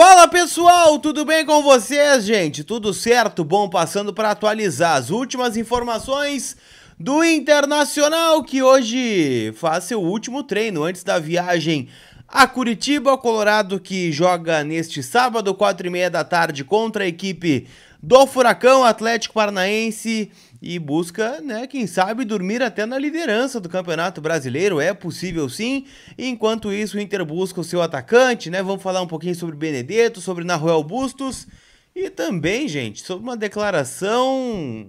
Fala pessoal, tudo bem com vocês, gente? Tudo certo? Bom, passando para atualizar as últimas informações do Internacional que hoje faz seu último treino antes da viagem a Curitiba, Colorado, que joga neste sábado, 4 e meia da tarde, contra a equipe do Furacão Atlético Paranaense e busca, né, quem sabe, dormir até na liderança do Campeonato Brasileiro, é possível sim. Enquanto isso, o Inter busca o seu atacante, né? Vamos falar um pouquinho sobre Benedetto, sobre Naruel Bustos e também, gente, sobre uma declaração.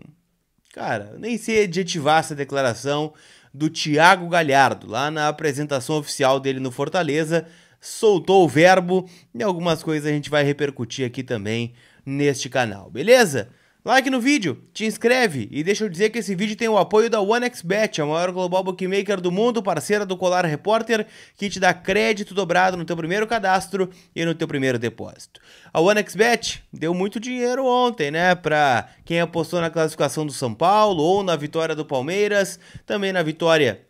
Cara, nem sei adjetivar essa declaração do Thiago Galhardo, lá na apresentação oficial dele no Fortaleza, soltou o verbo e algumas coisas a gente vai repercutir aqui também neste canal, beleza? Like no vídeo, te inscreve e deixa eu dizer que esse vídeo tem o apoio da OneXBet, a maior global bookmaker do mundo, parceira do Colar Repórter, que te dá crédito dobrado no teu primeiro cadastro e no teu primeiro depósito. A OneXBet deu muito dinheiro ontem, né, para quem apostou na classificação do São Paulo ou na vitória do Palmeiras, também na vitória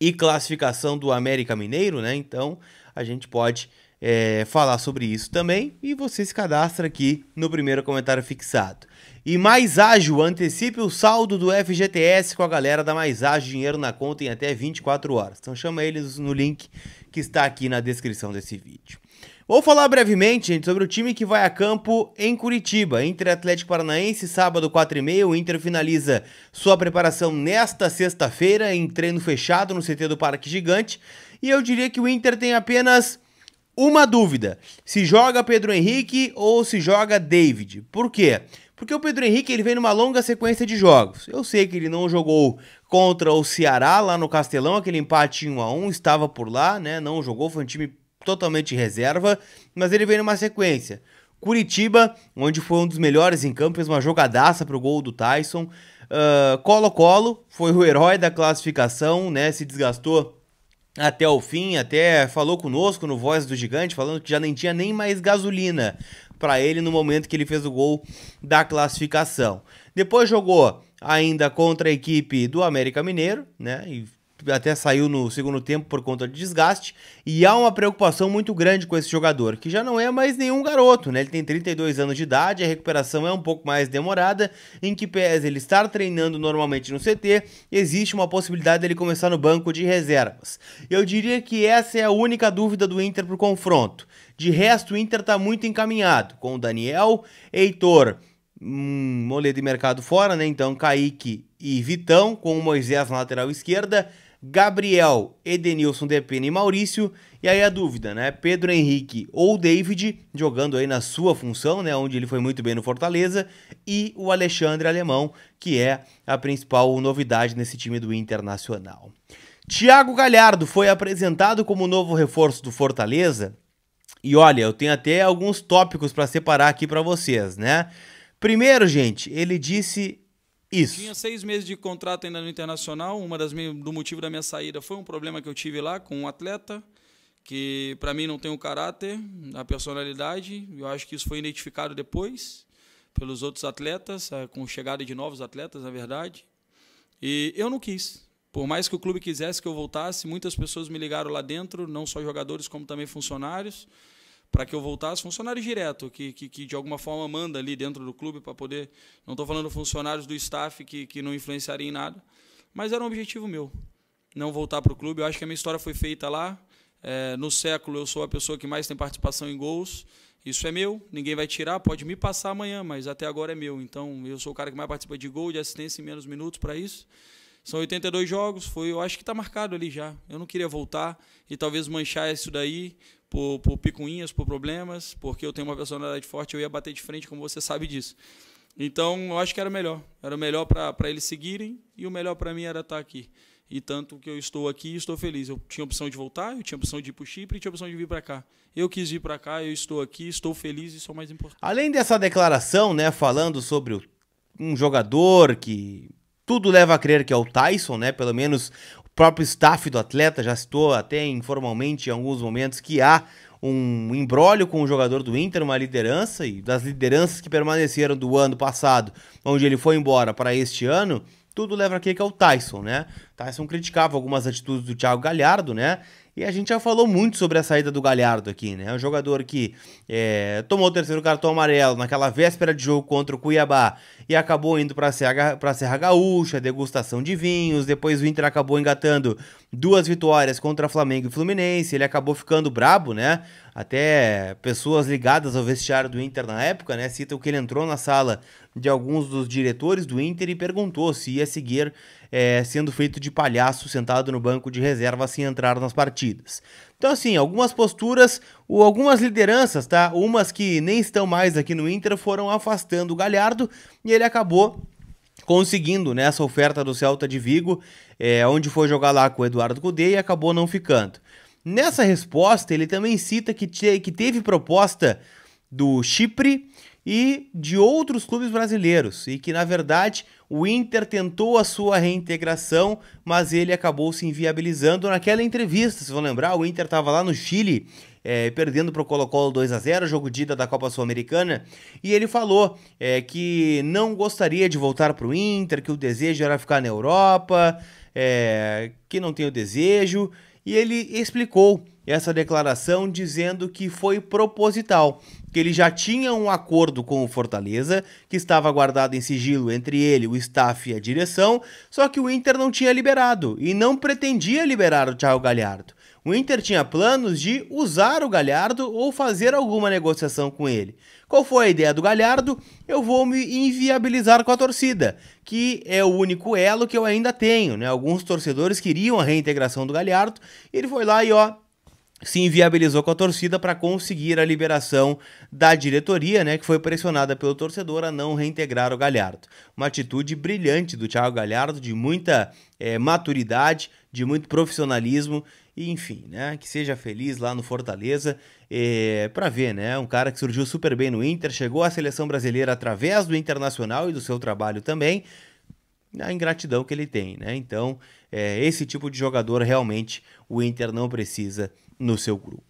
e classificação do América Mineiro, né? Então, a gente pode é, falar sobre isso também e você se cadastra aqui no primeiro comentário fixado. E mais ágil, antecipe o saldo do FGTS com a galera da Mais Ágil Dinheiro na conta em até 24 horas. Então chama eles no link que está aqui na descrição desse vídeo. Vou falar brevemente, gente, sobre o time que vai a campo em Curitiba. Inter Atlético Paranaense, sábado 4h30. O Inter finaliza sua preparação nesta sexta-feira em treino fechado no CT do Parque Gigante. E eu diria que o Inter tem apenas uma dúvida: se joga Pedro Henrique ou se joga David? Por quê? Porque o Pedro Henrique ele vem numa longa sequência de jogos. Eu sei que ele não jogou contra o Ceará lá no Castelão, aquele empate 1 a 1 estava por lá, né? Não jogou, foi um time totalmente reserva, mas ele vem numa sequência. Curitiba, onde foi um dos melhores em campo, fez uma jogadaça pro gol do Tyson. Ah, Colo-Colo uh, foi o herói da classificação, né? Se desgastou até o fim, até falou conosco no Voz do Gigante, falando que já nem tinha nem mais gasolina para ele no momento que ele fez o gol da classificação. Depois jogou ainda contra a equipe do América Mineiro, né? E até saiu no segundo tempo por conta de desgaste, e há uma preocupação muito grande com esse jogador, que já não é mais nenhum garoto, né? Ele tem 32 anos de idade, a recuperação é um pouco mais demorada, em que pese ele estar treinando normalmente no CT, existe uma possibilidade dele começar no banco de reservas. Eu diria que essa é a única dúvida do Inter para o confronto. De resto, o Inter está muito encaminhado, com o Daniel, Heitor, hum, Moledo de Mercado fora, né? Então, Kaique e Vitão, com o Moisés na lateral esquerda, Gabriel, Edenilson, Depena e Maurício. E aí a dúvida, né? Pedro Henrique ou David, jogando aí na sua função, né? Onde ele foi muito bem no Fortaleza. E o Alexandre Alemão, que é a principal novidade nesse time do Internacional. Thiago Galhardo foi apresentado como novo reforço do Fortaleza. E olha, eu tenho até alguns tópicos para separar aqui para vocês, né? Primeiro, gente, ele disse isso. Tinha seis meses de contrato ainda no Internacional. Uma das do motivo da minha saída foi um problema que eu tive lá com um atleta que para mim não tem o caráter, a personalidade. Eu acho que isso foi identificado depois pelos outros atletas, eh, com chegada de novos atletas, na verdade. E eu não quis. Por mais que o clube quisesse que eu voltasse, muitas pessoas me ligaram lá dentro, não só jogadores como também funcionários para que eu voltasse, funcionários direto, que, que, que, de alguma forma manda ali dentro do clube para poder. Não estou falando funcionários do staff que, que não influenciaria em nada, mas era um objetivo meu, não voltar para o clube. Eu acho que a minha história foi feita lá. É, no século, eu sou a pessoa que mais tem participação em gols. Isso é meu, ninguém vai tirar, pode me passar amanhã, mas até agora é meu. Então, eu sou o cara que mais participa de gol, de assistência em menos minutos para isso. São 82 jogos, foi, eu acho que está marcado ali já. Eu não queria voltar e talvez manchar isso daí por, por picuinhas, por problemas, porque eu tenho uma personalidade forte, eu ia bater de frente, como você sabe disso. Então, eu acho que era melhor. Era melhor para eles seguirem e o melhor para mim era estar tá aqui. E tanto que eu estou aqui estou feliz. Eu tinha opção de voltar, eu tinha opção de ir para o Chipre e tinha opção de vir para cá. Eu quis vir para cá, eu estou aqui, estou feliz, isso é o mais importante. Além dessa declaração, né, falando sobre um jogador que tudo leva a crer que é o Tyson, né? Pelo menos próprio staff do atleta já citou até informalmente em alguns momentos que há um embrólio com o jogador do Inter, uma liderança, e das lideranças que permaneceram do ano passado, onde ele foi embora para este ano, tudo leva a que é o Tyson, né? Tyson criticava algumas atitudes do Thiago Galhardo, né? E a gente já falou muito sobre a saída do Galhardo aqui, né? É um jogador que é, tomou o terceiro cartão amarelo naquela véspera de jogo contra o Cuiabá e acabou indo para Serra, pra Serra Gaúcha, degustação de vinhos. Depois o Inter acabou engatando duas vitórias contra Flamengo e Fluminense. Ele acabou ficando brabo, né? Até pessoas ligadas ao vestiário do Inter na época, né, citam que ele entrou na sala de alguns dos diretores do Inter e perguntou se ia seguir é, sendo feito de palhaço sentado no banco de reserva sem entrar nas partidas. Então, assim, algumas posturas ou algumas lideranças, tá? Umas que nem estão mais aqui no Inter foram afastando o Galhardo e ele acabou conseguindo nessa né, oferta do Celta de Vigo, é, onde foi jogar lá com o Eduardo Cudê e acabou não ficando. Nessa resposta, ele também cita que, te, que teve proposta do Chipre e de outros clubes brasileiros e que, na verdade, o Inter tentou a sua reintegração, mas ele acabou se inviabilizando naquela entrevista. Se vão lembrar, o Inter estava lá no Chile é, perdendo para o Colo-Colo 2 a 0 jogo de ida da Copa Sul-Americana, e ele falou é, que não gostaria de voltar para o Inter, que o desejo era ficar na Europa, é, que não tem o desejo, e ele explicou essa declaração dizendo que foi proposital, que ele já tinha um acordo com o Fortaleza, que estava guardado em sigilo entre ele, o staff e a direção, só que o Inter não tinha liberado e não pretendia liberar o Thiago Galhardo. O Inter tinha planos de usar o Galhardo ou fazer alguma negociação com ele. Qual foi a ideia do Galhardo? Eu vou me inviabilizar com a torcida, que é o único elo que eu ainda tenho, né? Alguns torcedores queriam a reintegração do Galhardo, ele foi lá e ó, se inviabilizou com a torcida para conseguir a liberação da diretoria, né, que foi pressionada pelo torcedor a não reintegrar o Galhardo. Uma atitude brilhante do Thiago Galhardo, de muita é, maturidade, de muito profissionalismo e enfim, né, que seja feliz lá no Fortaleza, é, para ver, né, um cara que surgiu super bem no Inter, chegou à seleção brasileira através do Internacional e do seu trabalho também a ingratidão que ele tem, né? Então, é, esse tipo de jogador realmente o Inter não precisa no seu grupo.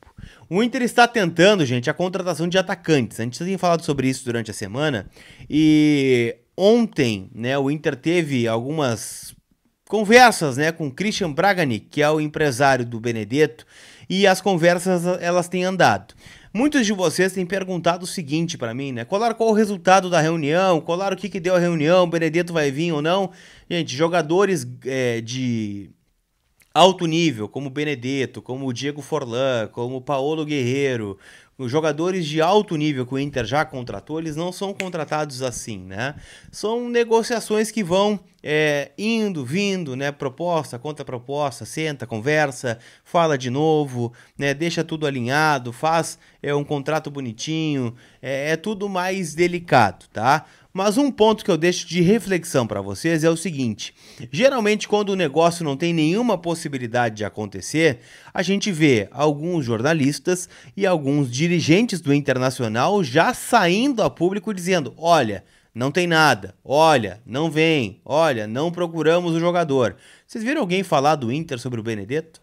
O Inter está tentando, gente, a contratação de atacantes. A gente tem falado sobre isso durante a semana e ontem, né, o Inter teve algumas conversas, né, com Christian Braganic, que é o empresário do Benedetto, e as conversas elas têm andado. Muitos de vocês têm perguntado o seguinte para mim, né? Colar qual o resultado da reunião, colar o que, que deu a reunião, Benedetto vai vir ou não. Gente, jogadores é, de alto nível, como o Benedetto, como o Diego Forlan, como o Paolo Guerreiro, os jogadores de alto nível que o Inter já contratou, eles não são contratados assim, né? São negociações que vão é, indo, vindo, né? Proposta, contra proposta, senta, conversa, fala de novo, né? Deixa tudo alinhado, faz é, um contrato bonitinho, é, é tudo mais delicado, tá? Mas um ponto que eu deixo de reflexão para vocês é o seguinte: geralmente, quando o negócio não tem nenhuma possibilidade de acontecer, a gente vê alguns jornalistas e alguns dirigentes do internacional já saindo a público dizendo: olha, não tem nada, olha, não vem, olha, não procuramos o jogador. Vocês viram alguém falar do Inter sobre o Benedetto?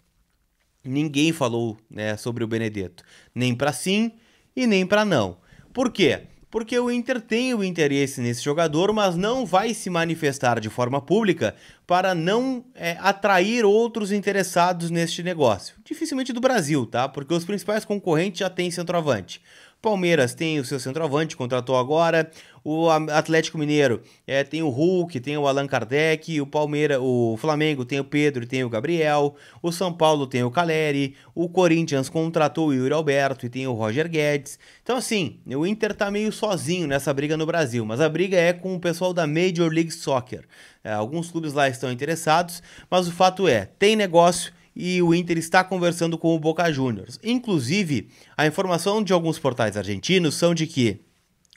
Ninguém falou né, sobre o Benedetto, nem para sim e nem para não. Por quê? porque o Inter tem o interesse nesse jogador, mas não vai se manifestar de forma pública para não é, atrair outros interessados neste negócio. Dificilmente do Brasil, tá? Porque os principais concorrentes já têm centroavante. Palmeiras tem o seu centroavante, contratou agora. O Atlético Mineiro é, tem o Hulk, tem o Allan Kardec. O Palmeiras, o Flamengo tem o Pedro e tem o Gabriel. O São Paulo tem o Caleri. O Corinthians contratou o Yuri Alberto e tem o Roger Guedes. Então, assim, o Inter tá meio sozinho nessa briga no Brasil, mas a briga é com o pessoal da Major League Soccer. É, alguns clubes lá estão interessados, mas o fato é: tem negócio e o Inter está conversando com o Boca Juniors. Inclusive, a informação de alguns portais argentinos são de que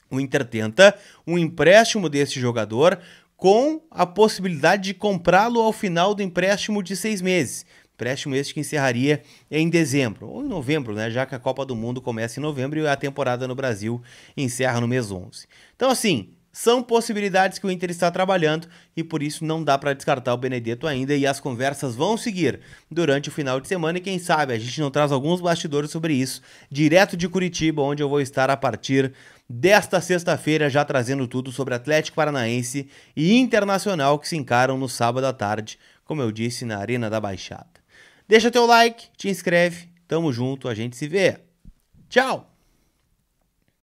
o Inter tenta um empréstimo desse jogador com a possibilidade de comprá-lo ao final do empréstimo de seis meses. Empréstimo este que encerraria em dezembro, ou em novembro, né? Já que a Copa do Mundo começa em novembro e a temporada no Brasil encerra no mês 11. Então, assim, são possibilidades que o Inter está trabalhando e por isso não dá para descartar o Benedetto ainda e as conversas vão seguir durante o final de semana e quem sabe a gente não traz alguns bastidores sobre isso direto de Curitiba, onde eu vou estar a partir desta sexta-feira já trazendo tudo sobre Atlético Paranaense e Internacional que se encaram no sábado à tarde, como eu disse, na Arena da Baixada. Deixa teu like, te inscreve, tamo junto, a gente se vê. Tchau.